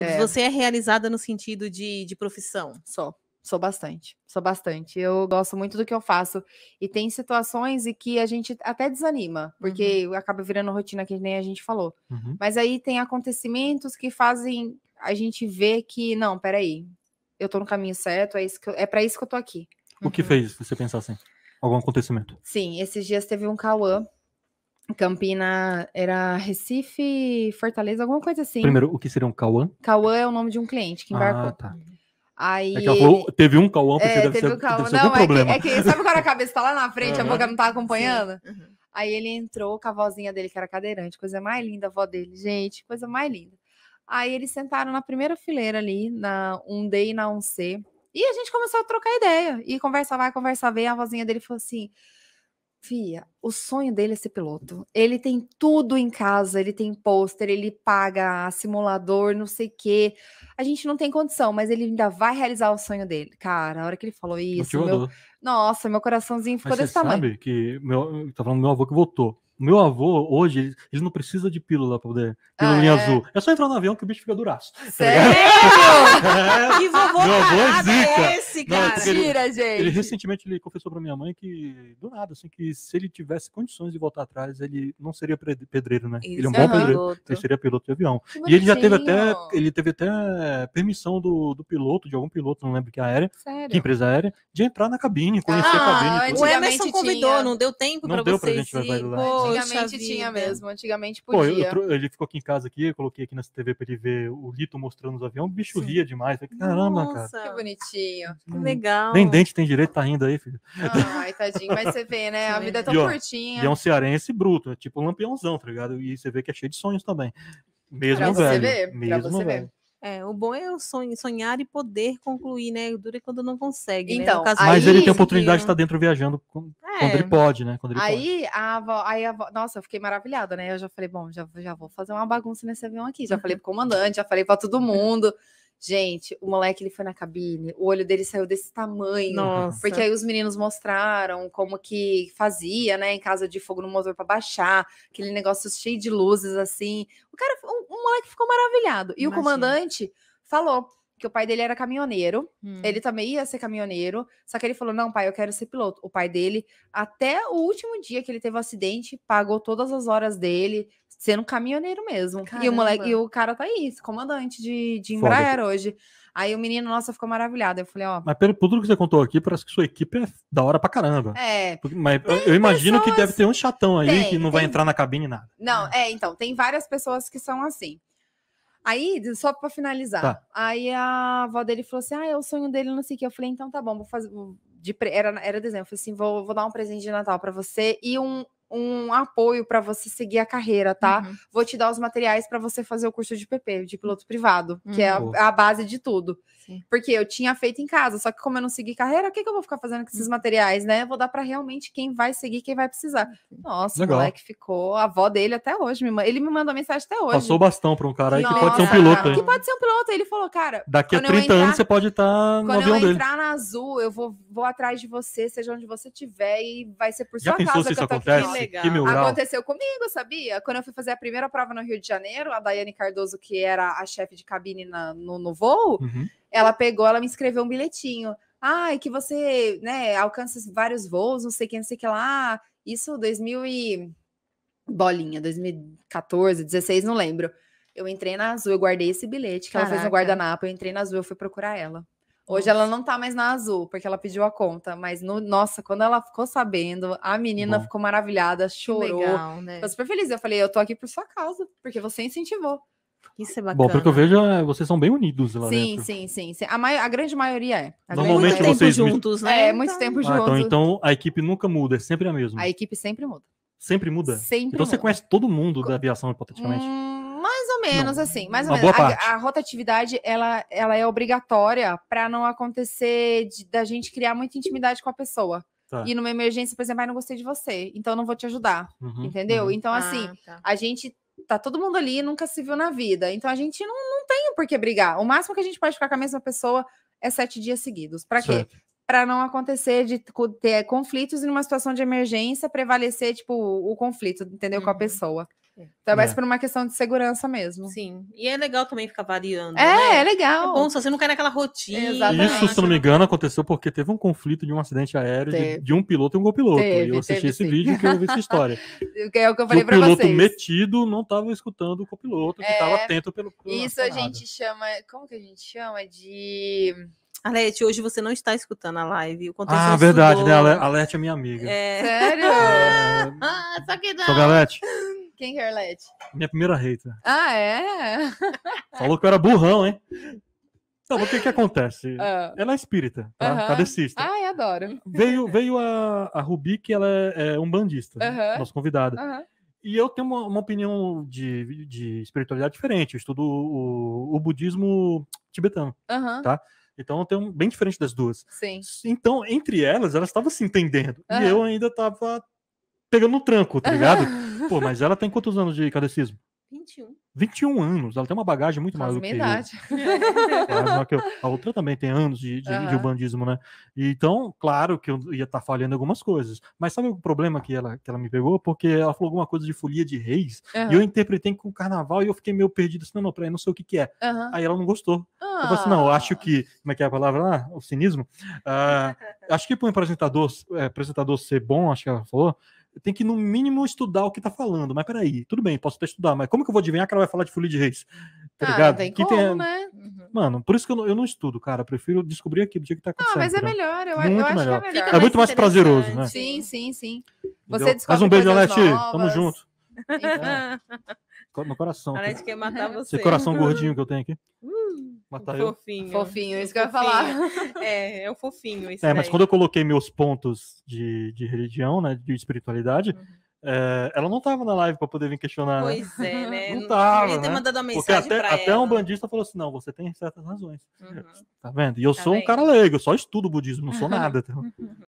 É. Você é realizada no sentido de, de profissão? Só. Sou bastante, sou bastante. Eu gosto muito do que eu faço. E tem situações em que a gente até desanima, porque uhum. acaba virando rotina que nem a gente falou. Uhum. Mas aí tem acontecimentos que fazem a gente ver que, não, peraí, eu tô no caminho certo, é, isso que eu, é para isso que eu tô aqui. O uhum. que fez você pensar assim? Algum acontecimento? Sim, esses dias teve um Cauã Campina era Recife, Fortaleza, alguma coisa assim. Primeiro, o que seria um Cauã? Cauã é o nome de um cliente que embarcou. Ah, tá. Aí... É falou, teve um Cauã, porque é, deve teve ser, um Não, algum é problema. Que, é que, sabe quando a cabeça tá lá na frente, a boca não tá acompanhando? Uhum. Aí ele entrou com a vozinha dele, que era cadeirante, coisa mais linda, a avó dele, gente, coisa mais linda. Aí eles sentaram na primeira fileira ali, na 1D e na 1C, e a gente começou a trocar ideia, e conversar vai, conversar vem, a vozinha dele falou assim... Fia, o sonho dele é ser piloto. Ele tem tudo em casa, ele tem pôster, ele paga simulador, não sei o quê. A gente não tem condição, mas ele ainda vai realizar o sonho dele. Cara, a hora que ele falou isso, meu... nossa, meu coraçãozinho ficou mas desse você tamanho. sabe que meu, tá falando meu avô que votou. Meu avô, hoje, ele, ele não precisa de pílula para poder. pílula ah, é? azul. É só entrar no avião que o bicho fica duraço. Tá Sério? Tá que vovô Meu avô é, é zica. É esse, cara? Não, Tira, gente. Ele recentemente ele confessou para minha mãe que, do nada, assim, que se ele tivesse condições de voltar atrás, ele não seria pedreiro, né? Isso, ele é um é bom aham, pedreiro. Ele seria piloto de avião. E ele já teve até, ele teve até permissão do, do piloto, de algum piloto, não lembro que aérea, Sério? que empresa aérea, de entrar na cabine, conhecer ah, a cabine. O Emerson convidou, não deu tempo para vocês. Pra gente, ir. Pô, antigamente tinha mesmo, antigamente podia. Pô, eu, eu, ele ficou aqui em casa aqui, eu coloquei aqui na TV pra ele ver o Lito mostrando os aviões, o bicho Sim. ria demais. Falei, Caramba, Nossa, cara. Que bonitinho. Que legal. Nem dente tem direito, tá rindo aí, filho. ai, tadinho, mas você vê, né? A vida é tão e, ó, curtinha. E é um cearense bruto, é tipo um lampiãozão, tá ligado? E você vê que é cheio de sonhos também. Mesmo pra velho. Ver, mesmo velho. Ver. É, o bom é o sonhar e poder concluir, né? O duro é quando não consegue. Né, então, né? mas aí, ele tem a oportunidade de estar tá dentro viajando é. quando é, ele pode, né? Quando ele aí pode. a avó, aí a avó, nossa, eu fiquei maravilhada, né? Eu já falei, bom, já, já vou fazer uma bagunça nesse avião aqui. Já falei pro comandante, já falei para todo mundo. Gente, o moleque ele foi na cabine, o olho dele saiu desse tamanho. Nossa. Porque aí os meninos mostraram como que fazia, né, em casa de fogo no motor para baixar, aquele negócio cheio de luzes assim. O cara, moleque ficou maravilhado. E Imagina. o comandante falou que o pai dele era caminhoneiro, hum. ele também ia ser caminhoneiro, só que ele falou: não, pai, eu quero ser piloto. O pai dele, até o último dia que ele teve o um acidente, pagou todas as horas dele, sendo um caminhoneiro mesmo. Caramba. E o moleque, e o cara tá aí, comandante de, de Embraer Foda. hoje. Aí o menino, nossa, ficou maravilhado. Eu falei, ó. Mas pelo tudo que você contou aqui, parece que sua equipe é da hora pra caramba. É. Porque, mas eu, eu imagino pessoas... que deve ter um chatão aí tem, que não tem... vai entrar na cabine nada. Não, é. é, então, tem várias pessoas que são assim. Aí, só para finalizar, tá. aí a avó dele falou assim: Ah, é o sonho dele, não sei o que. Eu falei, então tá bom, vou fazer. De, era, era dezembro, eu falei assim: vou, vou dar um presente de Natal para você e um um apoio para você seguir a carreira, tá? Uhum. Vou te dar os materiais para você fazer o curso de PP, de piloto privado, uhum. que é a, uhum. a, base de tudo. Porque eu tinha feito em casa, só que como eu não segui carreira, o que, que eu vou ficar fazendo com esses uhum. materiais, né? Eu vou dar para realmente quem vai seguir, quem vai precisar. Ah, Nossa, Legal. o moleque ficou, a avó dele até hoje, me, ele me mandou mensagem até hoje. Passou bastão para um cara aí Nossa, que pode ser um piloto. Hein? Que pode ser um piloto. Ele falou, cara... Daqui a 30 entrar, anos você pode estar tá no avião dele. Quando eu entrar na Azul, eu vou, vou atrás de você, seja onde você estiver, e vai ser por Já sua casa que eu tô acontece? legal. Que mural. Aconteceu comigo, sabia? Quando eu fui fazer a primeira prova no Rio de Janeiro, a Daiane Cardoso, que era a chefe de cabine na, no, no voo, uhum. ela pegou, ela me escreveu um bilhetinho. Ai, ah, é que você, né, alcança assim, vários voos, não sei quem, não sei que lá. Isso 2000 e bolinha, 2014, 16, não lembro. Eu entrei na Azul, eu guardei esse bilhete que Caraca. ela fez no guardanapo, eu entrei na Azul, eu fui procurar ela. Hoje ela não tá mais na azul, porque ela pediu a conta. Mas, no, nossa, quando ela ficou sabendo, a menina Bom. ficou maravilhada, chorou. Legal, né? Ficou super feliz. Eu falei, eu tô aqui por sua causa, porque você incentivou. Isso é bacana. Bom, pelo que eu vejo, é, vocês são bem unidos lá sim, dentro. Sim, sim, sim. A, a grande maioria é. A Normalmente grande... É. vocês... Tempo juntos, né? É, muito então... tempo ah, então, juntos. então, então a equipe nunca muda, é sempre a mesma. A equipe sempre muda. Sempre muda? Sempre Então muda. você conhece todo mundo da aviação, hipoteticamente? Hum menos não. assim, mais ou menos. A, a, rotatividade ela, ela é obrigatória para não acontecer de, da gente criar muita intimidade com a pessoa. Tá. E numa emergência, por exemplo, ah, não gostei de você, então não vou te ajudar. Uhum, entendeu? Uhum. Então, assim, ah, tá. a gente tá todo mundo ali nunca se viu na vida. Então a gente não, não tem por que brigar. O máximo que a gente pode ficar com a mesma pessoa é sete dias seguidos. Para quê? Para não acontecer de ter conflitos e numa situação de emergência prevalecer, tipo, o conflito, entendeu? Uhum. Com a uhum. pessoa. É. Então é mais é. por uma questão de segurança mesmo. Sim. E é legal também ficar variando. É, né? é legal. É bom, se você não cai naquela rotina. Exatamente. Isso, se não me engano, aconteceu porque teve um conflito de um acidente aéreo de, de, um piloto e um copiloto. Teve, e eu assisti teve, esse sim. vídeo e eu essa história. é o que eu falei pra vocês. O piloto metido não estava escutando o copiloto, que estava é. atento pelo. Isso a gente chama. Como que a gente chama? De. Alete, hoje você não está escutando a live. O ah, verdade, estudou. né? Alete é minha amiga. É. Sério? É... Ah, só que Sou Galete. Quem é a Arlete? Minha primeira hater. Ah, é? Falou que eu era burrão, hein? Então, o que que acontece? Ah. Ela é espírita, tá? Uhum. Cadecista. Ai, adoro. Veio, veio a, a Rubi, que ela é, é um bandista, uhum. né? nossa convidada. E eu tenho uma, uma opinião de, de espiritualidade diferente. Eu estudo o, o budismo tibetano, tá? Então, tem bem diferente das duas. Sim. Então, entre elas, elas estavam se entendendo. E eu ainda estava pegando no tranco, tá ligado? Pô, mas ela tem quantos anos de cadecismo? 21. 21 anos, ela tem uma bagagem muito mais do que idade. eu. A outra também tem anos de, de, uhum. de bandismo, né? Então, claro que eu ia estar tá falhando algumas coisas. Mas sabe o problema que ela, que ela me pegou? Porque ela falou alguma coisa de folia de reis uhum. e eu interpretei com carnaval e eu fiquei meio perdido. Assim, não, não, peraí, não sei o que, que é. Uhum. Aí ela não gostou. Eu falei assim, não, eu acho que. Ah. Como é que é a palavra lá? Ah, o cinismo. Ah, acho que para um apresentador, é, apresentador ser bom, acho que ela falou, tem que, no mínimo, estudar o que tá falando. Mas peraí, tudo bem, posso até estudar, mas como que eu vou adivinhar que ela vai falar de folia de reis? Tá ah, ligado? Tem que como, tem... né? Uhum. Mano, por isso que eu não, eu não estudo, cara. prefiro descobrir aqui do dia que tá acontecendo. Ah, mas é, é, é melhor, eu, muito eu acho melhor. que é melhor. é muito mais prazeroso, né? Sim, sim, sim. Você descobre Mais um beijo, Alete. Tamo junto. É. Meu coração. Anete quer matar você. Esse coração gordinho que eu tenho aqui. Uh! Matar tá, fofinho. Eu? Fofinho, isso que eu ia falar. É, é um fofinho. isso é, daí. mas quando eu coloquei meus pontos de, de religião, né, de espiritualidade, uhum. é, ela não tava na live para poder vir questionar. Né? Pois né? é, né? Não, estava tava. Né? ter mandado uma mensagem Porque até, até um bandista falou assim: não, você tem certas razões. Uhum. Tá vendo? E eu tá sou bem. um cara leigo, eu só estudo budismo, não sou nada. Então.